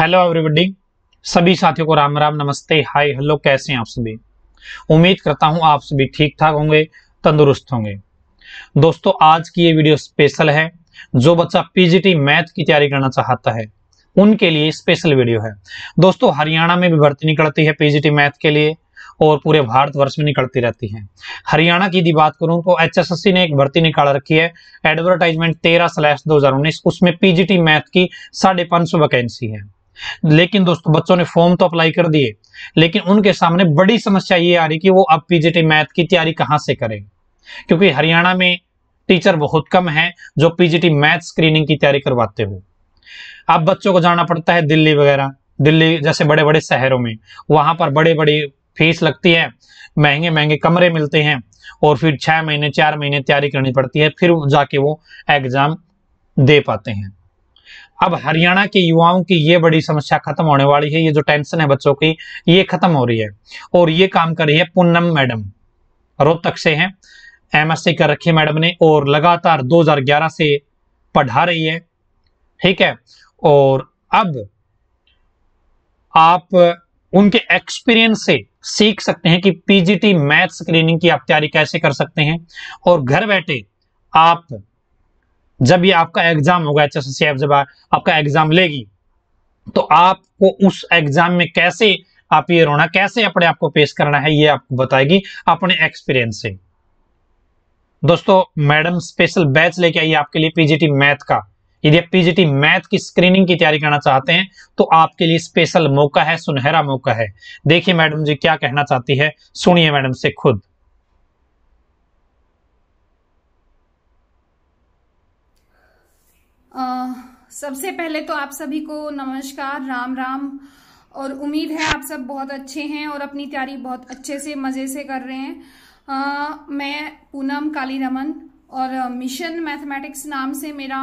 hello everybody सभी साथियों को राम राम नमस्ते हाय हेलो कैसे हैं आप सभी उम्मीद करता हूं आप सभी ठीक ठाक होंगे तंदुरुस्त होंगे दोस्तों आज की ये वीडियो स्पेशल है जो बच्चा पीजीटी मैथ की तैयारी करना चाहता है उनके लिए स्पेशल वीडियो है दोस्तों हरियाणा में भी भर्ती निकलती है पीजीटी मैथ के लिए और पूरे वर्ष में निकलती रहती है हरियाणा की यदि बात करूं तो एचएसएससी ने एक भर्ती निकाल रखी है एडवर्टाइजमेंट तेरह स्लैश दो उसमें पीजीटी मैथ की साढ़े पांच सौ वैकेंसी है लेकिन दोस्तों बच्चों ने फॉर्म तो अप्लाई कर दिए लेकिन उनके सामने बड़ी समस्या ये आ रही कि वो अब पीजीटी मैथ की तैयारी कहाँ से करें क्योंकि हरियाणा में टीचर बहुत कम हैं जो पीजीटी मैथ स्क्रीनिंग की तैयारी करवाते हो अब बच्चों को जाना पड़ता है दिल्ली वगैरह दिल्ली जैसे बड़े बड़े शहरों में वहां पर बड़े बड़ी फीस लगती है महंगे महंगे कमरे मिलते हैं और फिर छह महीने चार महीने तैयारी करनी पड़ती है फिर जाके वो एग्ज़ाम दे पाते हैं अब हरियाणा के युवाओं की ये बड़ी समस्या खत्म होने वाली है ये जो टेंशन है बच्चों की ये खत्म हो रही है और ये काम कर रही है पूनम मैडम रोहतक से हैं एमएससी कर रखी मैडम ने और लगातार 2011 से पढ़ा रही है ठीक है और अब आप उनके एक्सपीरियंस से सीख सकते हैं कि पीजीटी मैथ स्क्रीनिंग की आप तैयारी कैसे कर सकते हैं और घर बैठे आप जब ये आपका एग्जाम होगा एच एस जब आपका एग्जाम लेगी तो आपको उस एग्जाम में कैसे आप ये रोना कैसे अपने आप को पेश करना है ये आपको बताएगी अपने एक्सपीरियंस से दोस्तों मैडम स्पेशल बैच लेके आई आपके लिए पीजीटी मैथ का यदि आप पीजीटी मैथ की स्क्रीनिंग की तैयारी करना चाहते हैं तो आपके लिए स्पेशल मौका है सुनहरा मौका है देखिए मैडम जी क्या कहना चाहती है सुनिए मैडम से खुद सबसे पहले तो आप सभी को नमस्कार राम राम और उम्मीद है आप सब बहुत अच्छे हैं और अपनी तैयारी बहुत अच्छे से मज़े से कर रहे हैं आ, मैं पूनम काली रमन और मिशन मैथमेटिक्स नाम से मेरा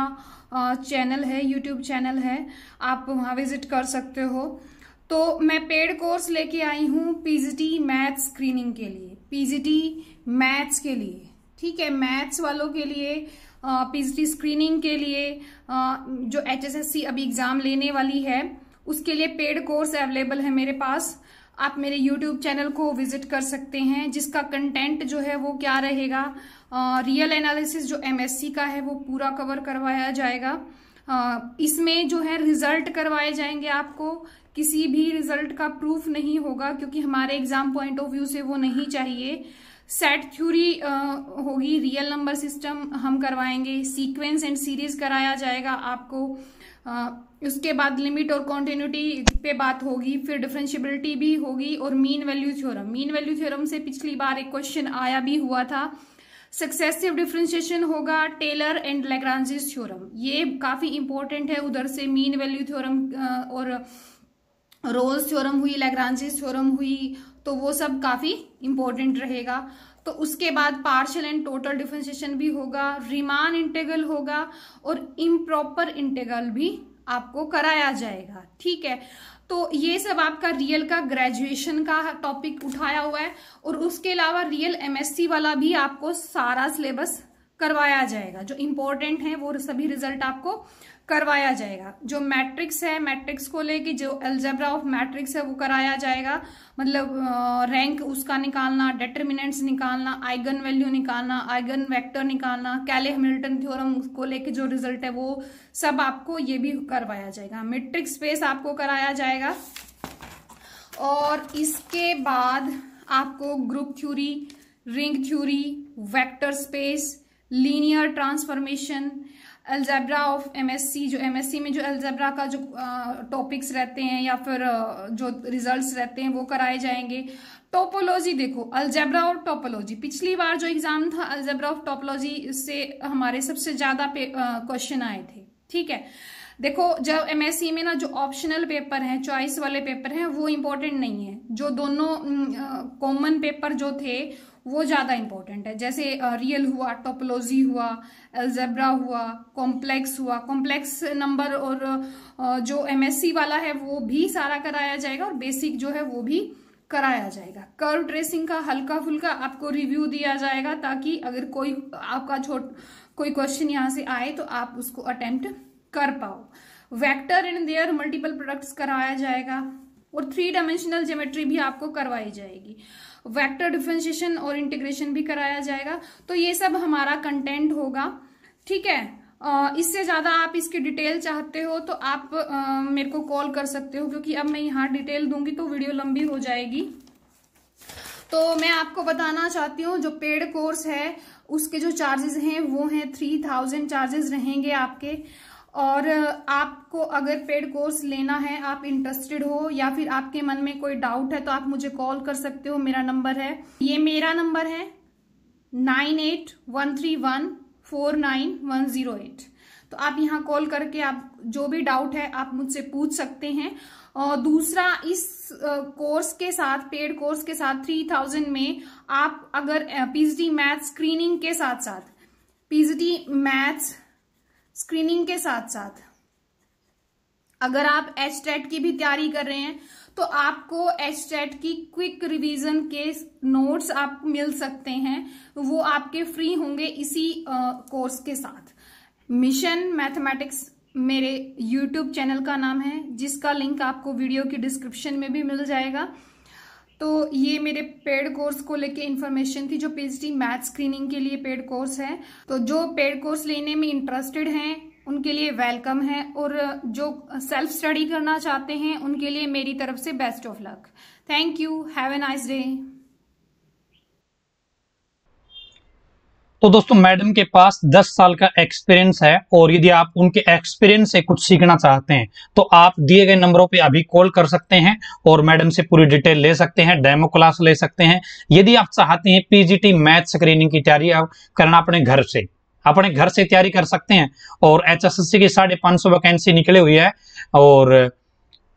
आ, चैनल है यूट्यूब चैनल है आप वहाँ विज़िट कर सकते हो तो मैं पेड कोर्स लेके आई हूँ पीजीटी मैथ स्क्रीनिंग के लिए पीजीटी मैथ्स के लिए ठीक है मैथ्स वालों के लिए पीएचडी स्क्रीनिंग के लिए जो एचएसएससी अभी एग्जाम लेने वाली है उसके लिए पेड कोर्स अवेलेबल है मेरे पास आप मेरे यूट्यूब चैनल को विजिट कर सकते हैं जिसका कंटेंट जो है वो क्या रहेगा रियल एनालिसिस जो एमएससी का है वो पूरा कवर करवाया जाएगा इसमें जो है रिजल्ट करवाए जाएंगे आपको किसी भी रिजल्ट का प्रूफ नहीं होगा क्योंकि हमारे एग्जाम पॉइंट ऑफ व्यू से वो नहीं चाहिए सेट थ्योरी uh, होगी रियल नंबर सिस्टम हम करवाएंगे सीक्वेंस एंड सीरीज कराया जाएगा आपको आ, uh, उसके बाद लिमिट और कॉन्टिन्यूटी पे बात होगी फिर डिफ्रेंशियबिलिटी भी होगी और mean value theorem mean value theorem से पिछली बार एक क्वेश्चन आया भी हुआ था सक्सेसिव डिफ्रेंशिएशन होगा टेलर एंड लेग्रांजिस थ्योरम ये काफी इंपॉर्टेंट है उधर से मीन वैल्यू थ्योरम और रोज थ्योरम हुई लेग्रांजिस थ्योरम हुई तो वो सब काफ़ी इम्पोर्टेंट रहेगा तो उसके बाद पार्शियल एंड टोटल डिफ्रेंशिएशन भी होगा रिमान इंटेगल होगा और इम्प्रॉपर इंटेगल भी आपको कराया जाएगा ठीक है तो ये सब आपका रियल का ग्रेजुएशन का टॉपिक उठाया हुआ है और उसके अलावा रियल एमएससी वाला भी आपको सारा सिलेबस करवाया जाएगा जो इम्पोर्टेंट है वो सभी रिजल्ट आपको करवाया जाएगा जो मैट्रिक्स है मैट्रिक्स को लेके जो एल्जेब्रा ऑफ मैट्रिक्स है वो कराया जाएगा मतलब रैंक उसका निकालना डिटर्मिनेंट्स निकालना आइगन वैल्यू निकालना आइगन वेक्टर निकालना कैले हेमिल्टन थ्योरम को लेके जो रिजल्ट है वो सब आपको ये भी करवाया जाएगा मेट्रिक स्पेस आपको कराया जाएगा और इसके बाद आपको group theory ring theory vector space linear transformation algebra of MSc जो एमएससी में जो अल्जैब्रा का जो टॉपिक्स रहते हैं या फिर जो रिजल्ट्स रहते हैं वो कराए जाएंगे टोपोलॉजी देखो अल्जैब्रा और टोपोलॉजी पिछली बार जो एग्जाम था अल्जैब्रा ऑफ टोपोलॉजी से हमारे सबसे ज्यादा क्वेश्चन आए थे ठीक है देखो जब एमएससी में ना जो ऑप्शनल पेपर हैं चॉइस वाले पेपर हैं वो इम्पोर्टेंट नहीं है जो दोनों कॉमन पेपर जो थे वो ज़्यादा इंपॉर्टेंट है जैसे रियल हुआ टोपोलॉजी हुआ एल्जेब्रा हुआ कॉम्प्लेक्स हुआ कॉम्प्लेक्स नंबर और जो एमएससी वाला है वो भी सारा कराया जाएगा और बेसिक जो है वो भी कराया जाएगा कर्व ट्रेसिंग का हल्का फुल्का आपको रिव्यू दिया जाएगा ताकि अगर कोई आपका छोट कोई क्वेश्चन यहाँ से आए तो आप उसको अटेम्प्ट कर पाओ vector and their multiple products कराया जाएगा और थ्री डायमेंशनल ज्योमेट्री भी आपको करवाई जाएगी वेक्टर डिफ्रेंशिएशन और इंटीग्रेशन भी कराया जाएगा तो ये सब हमारा कंटेंट होगा ठीक है इससे ज़्यादा आप इसकी डिटेल चाहते हो तो आप मेरे को कॉल कर सकते हो क्योंकि अब मैं यहाँ डिटेल दूंगी तो वीडियो लंबी हो जाएगी तो मैं आपको बताना चाहती हूँ जो पेड कोर्स है उसके जो चार्जेस हैं वो हैं थ्री थाउजेंड चार्जेस रहेंगे आपके और आपको अगर पेड कोर्स लेना है आप इंटरेस्टेड हो या फिर आपके मन में कोई डाउट है तो आप मुझे कॉल कर सकते हो मेरा नंबर है ये मेरा नंबर है nine eight one three one four nine one zero eight तो आप यहाँ कॉल करके आप जो भी डाउट है आप मुझसे पूछ सकते हैं और दूसरा इस कोर्स के साथ पेड कोर्स के साथ थ्री थाउजेंड में आप अगर पीएचडी मैथ स्क्रीनिंग के साथ साथ पीएचडी मैथ्स स्क्रीनिंग के साथ साथ अगर आप एच टेट की भी तैयारी कर रहे हैं तो आपको एच टेट की क्विक रिवीजन के नोट्स आप मिल सकते हैं वो आपके फ्री होंगे इसी कोर्स के साथ मिशन मैथमेटिक्स मेरे यूट्यूब चैनल का नाम है जिसका लिंक आपको वीडियो की डिस्क्रिप्शन में भी मिल जाएगा तो ये मेरे पेड कोर्स को लेके इन्फॉर्मेशन थी जो पीएचडी मैथ स्क्रीनिंग के लिए पेड कोर्स है तो जो पेड कोर्स लेने में इंटरेस्टेड हैं उनके लिए वेलकम है और जो सेल्फ स्टडी करना चाहते हैं उनके लिए मेरी तरफ से best of luck thank you have a nice day तो दोस्तों मैडम के पास 10 साल का एक्सपीरियंस है और यदि आप उनके एक्सपीरियंस से कुछ सीखना चाहते हैं तो आप दिए गए नंबरों पे अभी कॉल कर सकते हैं और मैडम से पूरी डिटेल ले सकते हैं डेमो क्लास ले सकते हैं यदि आप चाहते हैं पीजीटी मैथ स्क्रीनिंग की तैयारी करना अपने घर से अपने घर से तैयारी कर सकते हैं और एच एस की साढ़े सौ वैकेंसी निकली हुई है और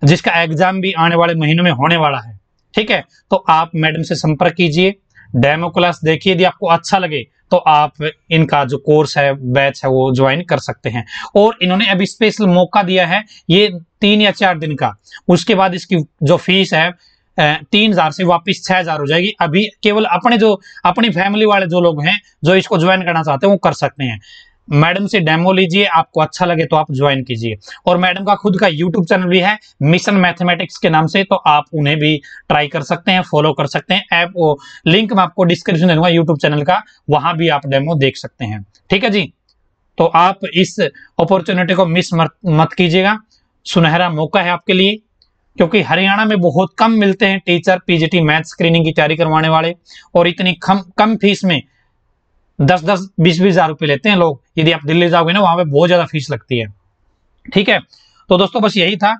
जिसका एग्जाम भी आने वाले महीनों में होने वाला है ठीक है तो आप मैडम से संपर्क कीजिए डेमो क्लास देखिए यदि आपको अच्छा लगे तो आप इनका जो कोर्स है बैच है वो ज्वाइन कर सकते हैं और इन्होंने अभी स्पेशल मौका दिया है ये तीन या चार दिन का उसके बाद इसकी जो फीस है तीन हजार से वापस छह हजार हो जाएगी अभी केवल अपने जो अपनी फैमिली वाले जो लोग हैं जो इसको ज्वाइन करना चाहते हैं वो कर सकते हैं मैडम से डेमो लीजिए आपको अच्छा लगे तो आप ज्वाइन कीजिए और मैडम का खुद का यूट्यूब चैनल भी है मिशन मैथमेटिक्स के नाम से तो आप उन्हें भी ट्राई कर सकते हैं फॉलो कर सकते हैं ऐप लिंक मैं आपको डिस्क्रिप्शन दूंगा यूट्यूब चैनल का वहां भी आप डेमो देख सकते हैं ठीक है जी तो आप इस अपॉर्चुनिटी को मिस मत कीजिएगा सुनहरा मौका है आपके लिए क्योंकि हरियाणा में बहुत कम मिलते हैं टीचर पीजीटी मैथ स्क्रीनिंग की तैयारी करवाने वाले और इतनी कम कम फीस में दस दस बीस बीस हजार रुपए लेते हैं लोग यदि आप दिल्ली जाओगे ना वहां पे बहुत ज़्यादा फीस लगती है ठीक है तो दोस्तों बस यही था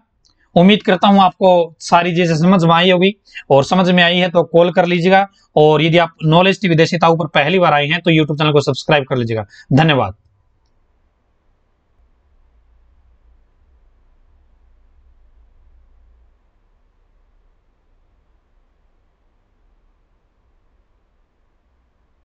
उम्मीद करता हूँ आपको सारी चीज़ें समझ में आई होगी और समझ में आई है तो कॉल कर लीजिएगा और यदि आप नॉलेज की विदेशी ताऊ पर पहली बार आए हैं तो यूट्यूब चैनल को सब्सक्राइब कर लीजिएगा धन्यवाद